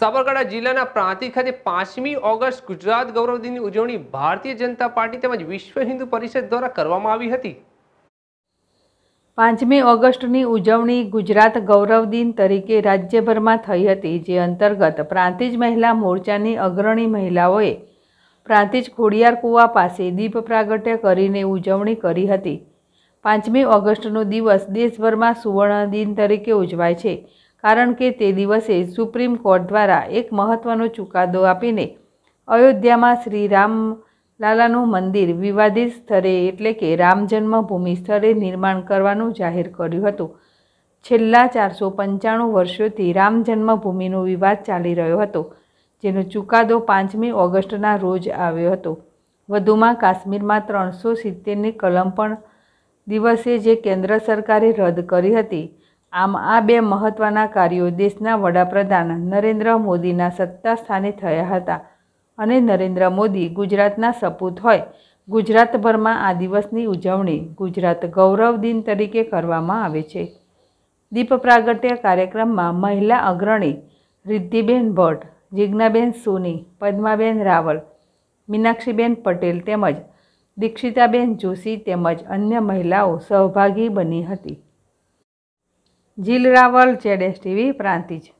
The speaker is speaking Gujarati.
સાબરકાંઠા જિલ્લાના પ્રાંતિજ ખાતે પાંચમી ઓગસ્ટ ગુજરાત ગૌરવ દિનની ઉજવણી ભારતીય જનતા પાર્ટી તેમજ વિશ્વ હિન્દુ પરિષદ દ્વારા કરવામાં આવી હતી પાંચમી ઓગસ્ટની ઉજવણી ગુજરાત ગૌરવ દિન તરીકે રાજ્યભરમાં થઈ હતી જે અંતર્ગત પ્રાંતિજ મહિલા મોરચાની અગ્રણી મહિલાઓએ પ્રાંતિજ ખોડિયાર કુવા પાસે દીપ પ્રાગટ્ય કરીને ઉજવણી કરી હતી પાંચમી ઓગસ્ટનો દિવસ દેશભરમાં સુવર્ણ દિન તરીકે ઉજવાય છે કારણ કે તે દિવસે સુપ્રીમ કોર્ટ દ્વારા એક મહત્ત્વનો ચુકાદો આપીને અયોધ્યામાં શ્રી રામલાલાનું મંદિર વિવાદિત સ્તરે એટલે કે રામ જન્મભૂમિ સ્તરે નિર્માણ કરવાનું જાહેર કર્યું હતું છેલ્લા ચારસો પંચાણું વર્ષોથી રામ જન્મભૂમિનો વિવાદ ચાલી રહ્યો હતો જેનો ચુકાદો પાંચમી ઓગસ્ટના રોજ આવ્યો હતો વધુમાં કાશ્મીરમાં ત્રણસો સિત્તેરની કલમ પણ દિવસે જે કેન્દ્ર સરકારે રદ કરી હતી આમ આ બે મહત્ત્વના કાર્યો દેશના વડાપ્રધાન નરેન્દ્ર મોદીના સત્તા સ્થાને થયા હતા અને નરેન્દ્ર મોદી ગુજરાતના સપૂત હોય ગુજરાતભરમાં આ દિવસની ઉજવણી ગુજરાત ગૌરવ દિન તરીકે કરવામાં આવે છે દીપ પ્રાગટ્ય કાર્યક્રમમાં મહિલા અગ્રણી રિદ્ધિબેન ભટ્ટ જિજ્ઞાબેન સોની પદ્માબેન રાવલ મીનાક્ષીબેન પટેલ તેમજ દીક્ષિતાબેન જોશી તેમજ અન્ય મહિલાઓ સહભાગી બની હતી જીલરાવલ Raval Z S TV Prantij